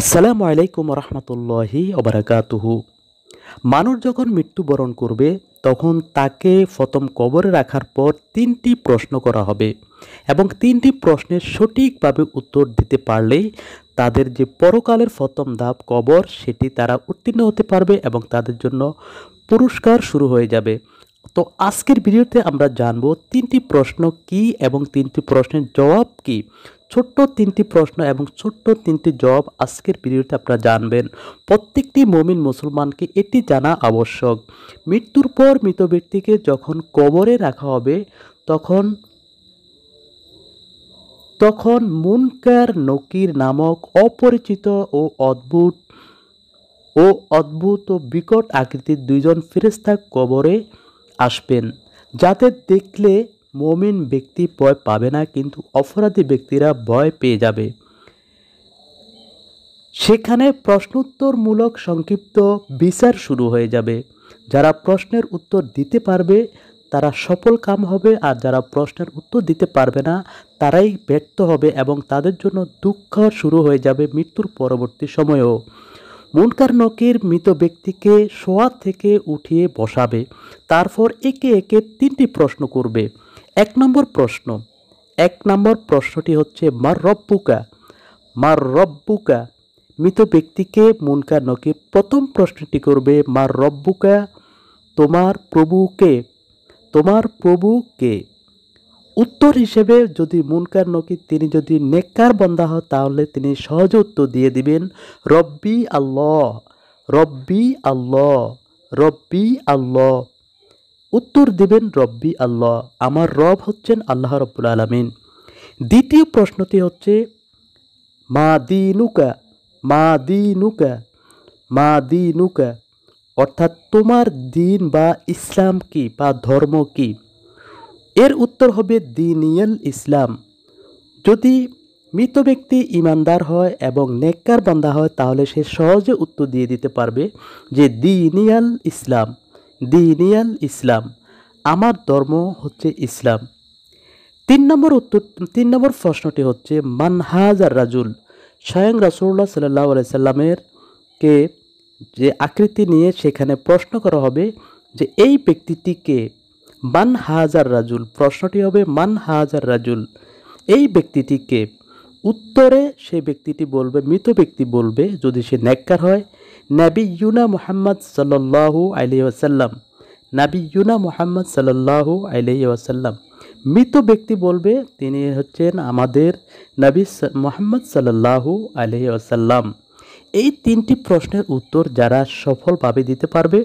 আসসালামু আলাইকুম রহমতুল্লাহি অবরাকাতুহু মানুষ যখন মৃত্যুবরণ করবে তখন তাকে প্রথম কবরে রাখার পর তিনটি প্রশ্ন করা হবে এবং তিনটি প্রশ্নের সঠিকভাবে উত্তর দিতে পারলেই তাদের যে পরকালের প্রথম দাব কবর সেটি তারা উত্তীর্ণ হতে পারবে এবং তাদের জন্য পুরস্কার শুরু হয়ে যাবে তো আজকের ভিডিওতে আমরা জানব তিনটি প্রশ্ন কি এবং তিনটি প্রশ্নের জবাব কি ছোট্ট তিনটি প্রশ্ন এবং ছোট্ট তিনটি জব আজকের ভিডিওতে আপনারা জানবেন প্রত্যেকটি মমিন মুসলমানকে এটি জানা আবশ্যক মৃত্যুর পর মৃত ব্যক্তিকে যখন কবরে রাখা হবে তখন তখন মুনকার নকির নামক অপরিচিত ও অদ্ভুত ও অদ্ভুত ও বিকট আকৃতির দুইজন ফিরেস্তা কবরে আসবেন যাতে দেখলে মমিন ব্যক্তি ভয় পাবে না কিন্তু অপরাধী ব্যক্তিরা ভয় পেয়ে যাবে সেখানে প্রশ্নোত্তরমূলক সংক্ষিপ্ত বিচার শুরু হয়ে যাবে যারা প্রশ্নের উত্তর দিতে পারবে তারা সফল কাম হবে আর যারা প্রশ্নের উত্তর দিতে পারবে না তারাই ব্যর্থ হবে এবং তাদের জন্য দুঃখ শুরু হয়ে যাবে মৃত্যুর পরবর্তী সময়েও মুনকার নকির মৃত ব্যক্তিকে শোয়া থেকে উঠিয়ে বসাবে তারপর একে একে তিনটি প্রশ্ন করবে এক নম্বর প্রশ্ন এক নম্বর প্রশ্নটি হচ্ছে মার রব্বুকা মার রব্বুকা মৃত ব্যক্তিকে মুনকা নকি প্রথম প্রশ্নটি করবে মার রব্বুকা তোমার প্রভুকে তোমার প্রভুকে উত্তর হিসেবে যদি মুনকার নকি তিনি যদি নেককার বন্ধা হয় তাহলে তিনি সহজ উত্তর দিয়ে দিবেন রব্বি আল্লাহ রব্বি আল্লাহ রব্বি আল্লাহ উত্তর দেবেন রব্বি আল্লাহ আমার রব হচ্ছেন আল্লাহ রব্বুল আলমিন দ্বিতীয় প্রশ্নটি হচ্ছে মা নুকা মা নুকা মা নুকা অর্থাৎ তোমার দিন বা ইসলাম কি বা ধর্ম কি এর উত্তর হবে দিনিয়াল ইসলাম যদি মৃত ব্যক্তি ইমানদার হয় এবং নেককার বান্ধা হয় তাহলে সে সহজে উত্তর দিয়ে দিতে পারবে যে দিনিয়াল ইসলাম দিনিয়াল ইসলাম আমার ধর্ম হচ্ছে ইসলাম তিন নম্বর উত্তর তিন নম্বর প্রশ্নটি হচ্ছে মানহাজার রাজুল স্বয়ং রাসুল্লাহ সাল্লাহ আলাইসাল্লামের কে যে আকৃতি নিয়ে সেখানে প্রশ্ন করা হবে যে এই ব্যক্তিটিকে মান হাজার রাজুল প্রশ্নটি হবে মান হাজার রাজুল এই ব্যক্তিটিকে উত্তরে সে ব্যক্তিটি বলবে মৃত ব্যক্তি বলবে যদি সে ন্যাক্কার হয় নাবিউনা মুহাম্মদ সাল্লু আলিয়াসাল্লাম নাবিউনা মুহাম্মদ সাল্লু আলিয়াসাল্লাম মৃত ব্যক্তি বলবে তিনি হচ্ছেন আমাদের নাবি মোহাম্মদ সাল্লাহু আলিয়াসাল্লাম এই তিনটি প্রশ্নের উত্তর যারা সফলভাবে দিতে পারবে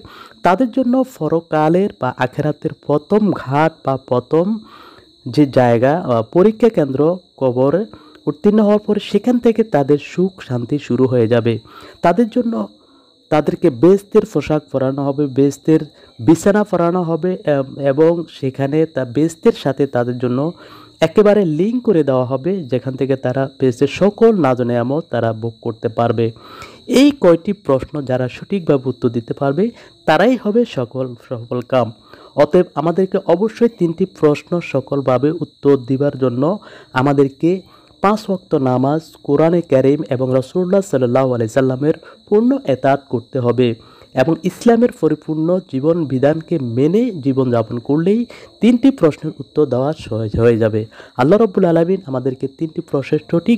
তাদের জন্য ফরকালের বা আখেরাতের প্রথম ঘাট বা প্রথম যে জায়গা পরীক্ষা কেন্দ্র কবর উত্তীর্ণ হওয়ার পর সেখান থেকে তাদের সুখ শান্তি শুরু হয়ে যাবে তাদের জন্য তাদেরকে বেস্তের পোশাক পরানো হবে বেস্তের বিছানা পরানো হবে এবং সেখানে তা বেস্তের সাথে তাদের জন্য একেবারে লিঙ্ক করে দেওয়া হবে যেখান থেকে তারা বেস্তের সকল নাজনে আমও তারা বুক করতে পারবে এই কয়টি প্রশ্ন যারা সঠিকভাবে উত্তর দিতে পারবে তারাই হবে সকল সফল কাম অতএব আমাদেরকে অবশ্যই তিনটি প্রশ্ন সকলভাবে উত্তর দিবার জন্য আমাদেরকে পাঁচ ওক্ত নামাজ কোরআনে ক্যারিম এবং রসুল্লাহ সাল্লাহ আলাইসাল্লামের পূর্ণ এতাত করতে হবে এবং ইসলামের পরিপূর্ণ জীবন বিধানকে মেনে জীবনযাপন করলেই তিনটি প্রশ্নের উত্তর দেওয়া সহজ হয়ে যাবে আল্লাহ রব্বুল আলমিন আমাদেরকে তিনটি প্রশ্নের সঠিক